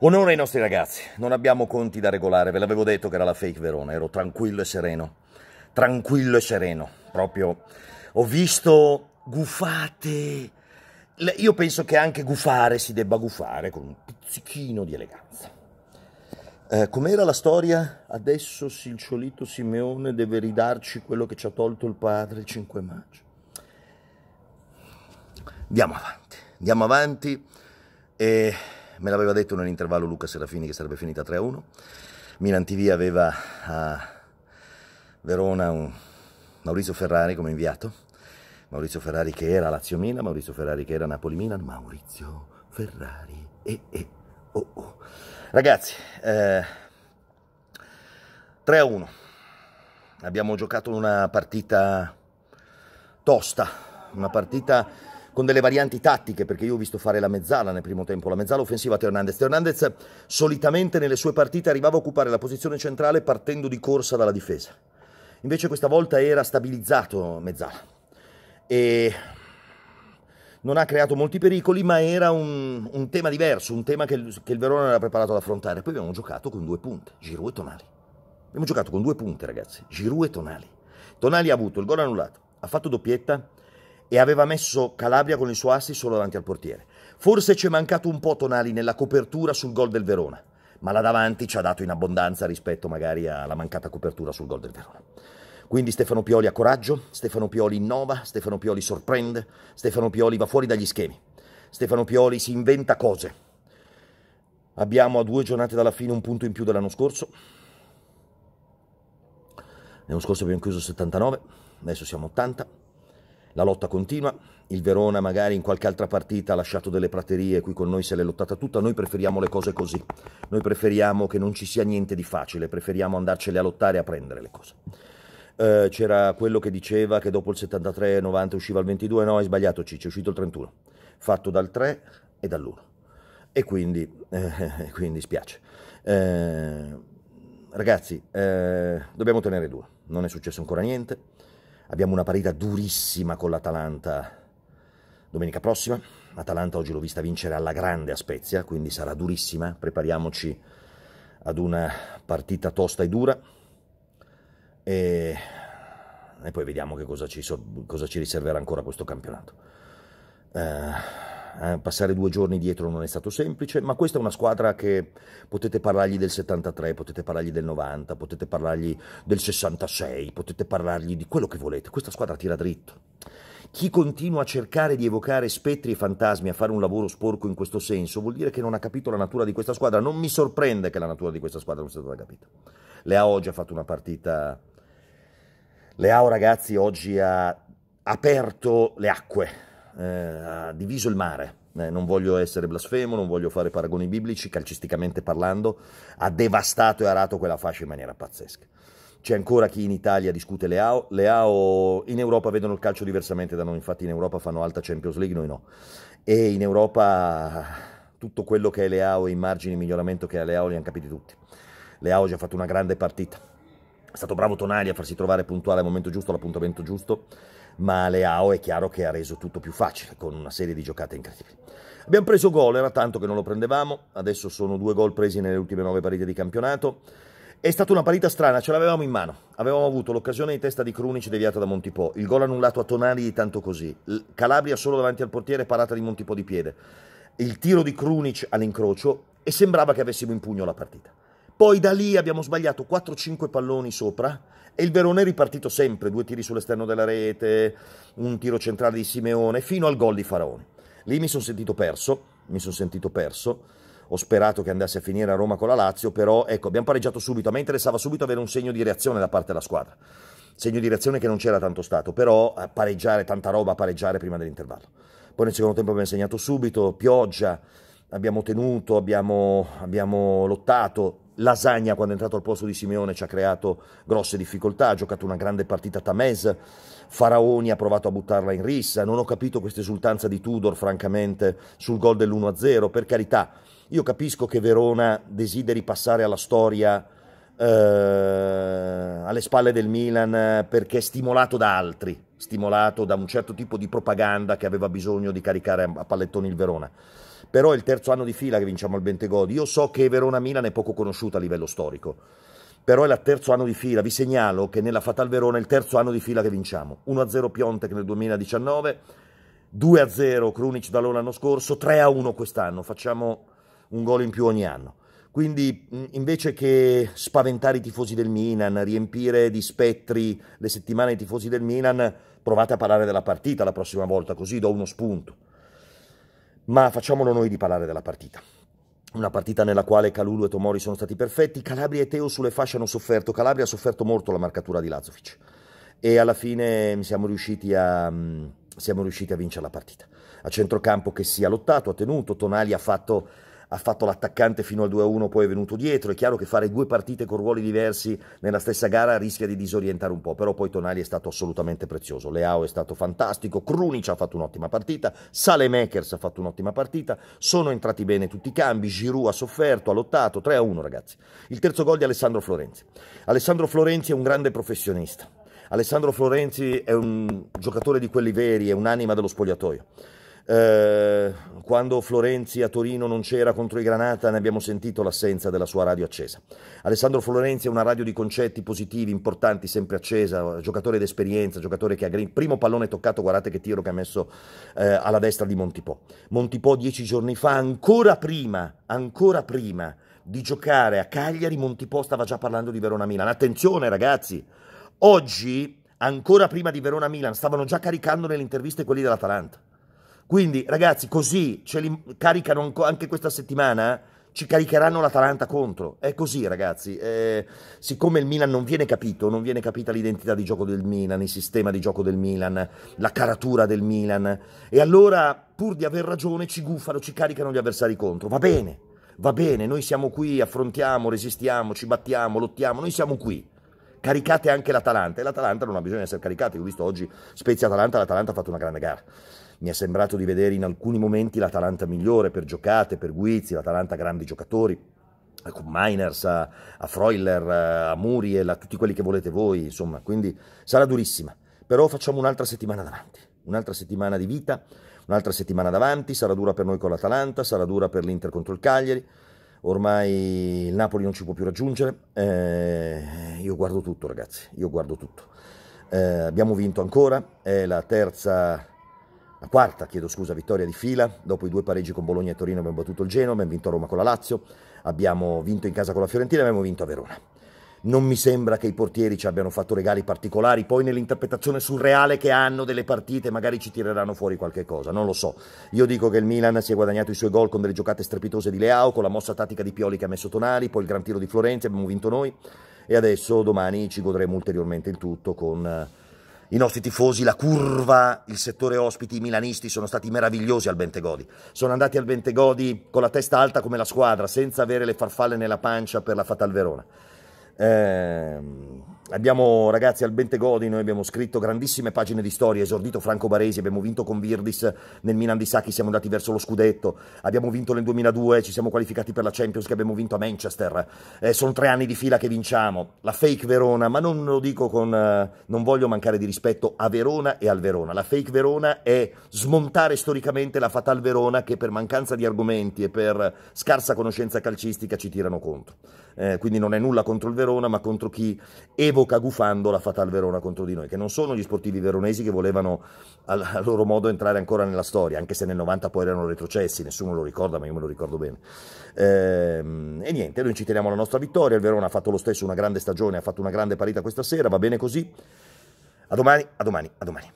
Onore ai nostri ragazzi, non abbiamo conti da regolare, ve l'avevo detto che era la fake Verona, ero tranquillo e sereno, tranquillo e sereno, proprio ho visto gufate, io penso che anche gufare si debba gufare con un pizzichino di eleganza. Eh, com'era la storia? Adesso Silciolito Simeone deve ridarci quello che ci ha tolto il padre il 5 maggio. Andiamo avanti, andiamo avanti. E Me l'aveva detto nell'intervallo Luca Serafini che sarebbe finita 3-1. Milan TV aveva a Verona un Maurizio Ferrari come inviato. Maurizio Ferrari che era Lazio Milan, Maurizio Ferrari che era Napoli Milan, Maurizio Ferrari. Eh, eh, oh, oh. Ragazzi, eh, 3-1. Abbiamo giocato una partita tosta, una partita con delle varianti tattiche, perché io ho visto fare la mezzala nel primo tempo, la mezzala offensiva a Teo Hernandez. Hernandez solitamente nelle sue partite arrivava a occupare la posizione centrale partendo di corsa dalla difesa. Invece questa volta era stabilizzato mezzala e non ha creato molti pericoli, ma era un, un tema diverso, un tema che, che il Verona era preparato ad affrontare. Poi abbiamo giocato con due punte, Giroud e Tonali. Abbiamo giocato con due punte, ragazzi, Giroud e Tonali. Tonali ha avuto il gol annullato, ha fatto doppietta, e aveva messo Calabria con il suo assi solo davanti al portiere. Forse ci è mancato un po' Tonali nella copertura sul gol del Verona, ma là davanti ci ha dato in abbondanza rispetto magari alla mancata copertura sul gol del Verona. Quindi Stefano Pioli ha coraggio, Stefano Pioli innova, Stefano Pioli sorprende, Stefano Pioli va fuori dagli schemi, Stefano Pioli si inventa cose. Abbiamo a due giornate dalla fine un punto in più dell'anno scorso. L'anno scorso abbiamo chiuso 79, adesso siamo 80. La lotta continua, il Verona magari in qualche altra partita ha lasciato delle praterie, qui con noi se l'è lottata tutta, noi preferiamo le cose così, noi preferiamo che non ci sia niente di facile, preferiamo andarcele a lottare e a prendere le cose. Eh, c'era quello che diceva che dopo il 73-90 usciva il 22, no, hai sbagliato Ciccio, è uscito il 31, fatto dal 3 e dall'1. E quindi, eh, quindi spiace. Eh, ragazzi, eh, dobbiamo tenere duro, non è successo ancora niente abbiamo una partita durissima con l'Atalanta domenica prossima. Atalanta oggi l'ho vista vincere alla grande a Spezia, quindi sarà durissima. Prepariamoci ad una partita tosta e dura. E, e poi vediamo che cosa ci, so... cosa ci riserverà ancora questo campionato. Eh, eh, passare due giorni dietro non è stato semplice, ma questa è una squadra che potete parlargli del 73, potete parlargli del 90, potete parlargli del 66, potete parlargli di quello che volete, questa squadra tira dritto. Chi continua a cercare di evocare spettri e fantasmi, a fare un lavoro sporco in questo senso, vuol dire che non ha capito la natura di questa squadra. Non mi sorprende che la natura di questa squadra non sia stata capita. Leao oggi ha fatto una partita... Leao oh ragazzi oggi ha aperto le acque eh, ha diviso il mare. Eh, non voglio essere blasfemo, non voglio fare paragoni biblici, calcisticamente parlando, ha devastato e arato quella fascia in maniera pazzesca. C'è ancora chi in Italia discute le AO, in Europa vedono il calcio diversamente da noi, infatti in Europa fanno alta Champions League, noi no. E in Europa tutto quello che è le e i margini di miglioramento che ha le li hanno capiti tutti. Le ha già fatto una grande partita. È stato bravo Tonali a farsi trovare puntuale al momento giusto, all'appuntamento giusto ma Leao è chiaro che ha reso tutto più facile con una serie di giocate incredibili. Abbiamo preso gol, era tanto che non lo prendevamo, adesso sono due gol presi nelle ultime nove partite di campionato. È stata una partita strana, ce l'avevamo in mano. Avevamo avuto l'occasione di testa di Krunic deviata da Montipò, il gol annullato a Tonali tanto così, Calabria solo davanti al portiere parata di Montipò di piede, il tiro di Krunic all'incrocio e sembrava che avessimo in pugno la partita. Poi da lì abbiamo sbagliato 4-5 palloni sopra e il Verone è ripartito sempre, due tiri sull'esterno della rete, un tiro centrale di Simeone, fino al gol di Faraone. Lì mi sono sentito perso, mi sono sentito perso, ho sperato che andasse a finire a Roma con la Lazio, però ecco, abbiamo pareggiato subito, a me interessava subito avere un segno di reazione da parte della squadra, segno di reazione che non c'era tanto stato, però eh, pareggiare tanta roba, pareggiare prima dell'intervallo. Poi nel secondo tempo abbiamo segnato subito, pioggia, abbiamo tenuto, abbiamo, abbiamo lottato, Lasagna quando è entrato al posto di Simeone ci ha creato grosse difficoltà, ha giocato una grande partita Tamez, Faraoni ha provato a buttarla in rissa, non ho capito questa esultanza di Tudor francamente sul gol dell'1-0, per carità, io capisco che Verona desideri passare alla storia eh, alle spalle del Milan perché è stimolato da altri, stimolato da un certo tipo di propaganda che aveva bisogno di caricare a pallettoni il Verona però è il terzo anno di fila che vinciamo al Bentegodi. Io so che Verona-Milan è poco conosciuta a livello storico, però è il terzo anno di fila. Vi segnalo che nella Fatal Verona è il terzo anno di fila che vinciamo. 1-0 Piontek nel 2019, 2-0 Krunic Dalone l'anno scorso, 3-1 quest'anno. Facciamo un gol in più ogni anno. Quindi invece che spaventare i tifosi del Milan, riempire di spettri le settimane i tifosi del Milan, provate a parlare della partita la prossima volta, così do uno spunto. Ma facciamolo noi di parlare della partita. Una partita nella quale Calulu e Tomori sono stati perfetti, Calabria e Teo sulle fasce hanno sofferto, Calabria ha sofferto molto la marcatura di Lazovic e alla fine mm, siamo riusciti a, mm, siamo riusciti a vincere la partita. A centrocampo che si è lottato, ha tenuto, Tonali ha fatto ha fatto l'attaccante fino al 2-1, poi è venuto dietro. È chiaro che fare due partite con ruoli diversi nella stessa gara rischia di disorientare un po', però poi Tonali è stato assolutamente prezioso. Leao è stato fantastico, Krunic ha fatto un'ottima partita, Sale Makers ha fatto un'ottima partita, sono entrati bene tutti i cambi, Giroud ha sofferto, ha lottato, 3-1 ragazzi. Il terzo gol di Alessandro Florenzi. Alessandro Florenzi è un grande professionista. Alessandro Florenzi è un giocatore di quelli veri, è un'anima dello spogliatoio. Eh, quando Florenzi a Torino non c'era contro i Granata ne abbiamo sentito l'assenza della sua radio accesa. Alessandro Florenzi è una radio di concetti positivi, importanti, sempre accesa, giocatore d'esperienza, giocatore che ha green. Primo pallone toccato, guardate che tiro che ha messo eh, alla destra di Montipò. Montipò dieci giorni fa, ancora prima, ancora prima di giocare a Cagliari, Montipò stava già parlando di Verona-Milan. Attenzione ragazzi, oggi, ancora prima di Verona-Milan, stavano già caricando nelle interviste quelli dell'Atalanta. Quindi, ragazzi, così ce li caricano anche questa settimana. Ci caricheranno l'Atalanta contro. È così, ragazzi. Eh, siccome il Milan non viene capito, non viene capita l'identità di gioco del Milan, il sistema di gioco del Milan, la caratura del Milan. E allora, pur di aver ragione, ci guffano, ci caricano gli avversari contro. Va bene, va bene. Noi siamo qui, affrontiamo, resistiamo, ci battiamo, lottiamo. Noi siamo qui caricate anche l'Atalanta e l'Atalanta non ha bisogno di essere caricata. Io ho visto oggi Spezia-Atalanta, l'Atalanta ha fatto una grande gara. Mi è sembrato di vedere in alcuni momenti l'Atalanta migliore per giocate, per guizzi, l'Atalanta grandi giocatori, eh, con Miners, a, a Freuler, eh, a Muriel, a tutti quelli che volete voi, insomma, quindi sarà durissima. Però facciamo un'altra settimana davanti, un'altra settimana di vita, un'altra settimana davanti, sarà dura per noi con l'Atalanta, sarà dura per l'Inter contro il Cagliari, ormai il Napoli non ci può più raggiungere, eh, io guardo tutto ragazzi, io guardo tutto. Eh, abbiamo vinto ancora, è la terza, la quarta, chiedo scusa, vittoria di fila, dopo i due pareggi con Bologna e Torino abbiamo battuto il Genova, abbiamo vinto a Roma con la Lazio, abbiamo vinto in casa con la Fiorentina abbiamo vinto a Verona non mi sembra che i portieri ci abbiano fatto regali particolari, poi nell'interpretazione surreale che hanno delle partite magari ci tireranno fuori qualche cosa, non lo so. Io dico che il Milan si è guadagnato i suoi gol con delle giocate strepitose di Leao, con la mossa tattica di Pioli che ha messo Tonali, poi il gran tiro di Florenzi, abbiamo vinto noi e adesso domani ci godremo ulteriormente il tutto con eh, i nostri tifosi, la curva, il settore ospiti, i milanisti sono stati meravigliosi al Bentegodi. Sono andati al Bentegodi con la testa alta come la squadra, senza avere le farfalle nella pancia per la Fatal Verona. Eh, abbiamo ragazzi al Bente Godi, noi abbiamo scritto grandissime pagine di storia, esordito Franco Baresi, abbiamo vinto con Virdis nel Milan di Sacchi, siamo andati verso lo scudetto, abbiamo vinto nel 2002, ci siamo qualificati per la Champions che abbiamo vinto a Manchester, eh, sono tre anni di fila che vinciamo, la fake Verona, ma non lo dico con, eh, non voglio mancare di rispetto a Verona e al Verona, la fake Verona è smontare storicamente la Fatal Verona che per mancanza di argomenti e per scarsa conoscenza calcistica ci tirano contro eh, quindi non è nulla contro il Verona, ma contro chi evoca gufando la Fatal Verona contro di noi, che non sono gli sportivi veronesi che volevano al, al loro modo entrare ancora nella storia, anche se nel 90 poi erano retrocessi, nessuno lo ricorda, ma io me lo ricordo bene. Ehm, e niente, noi ci teniamo alla nostra vittoria, il Verona ha fatto lo stesso, una grande stagione, ha fatto una grande parita questa sera, va bene così. A domani, a domani, a domani.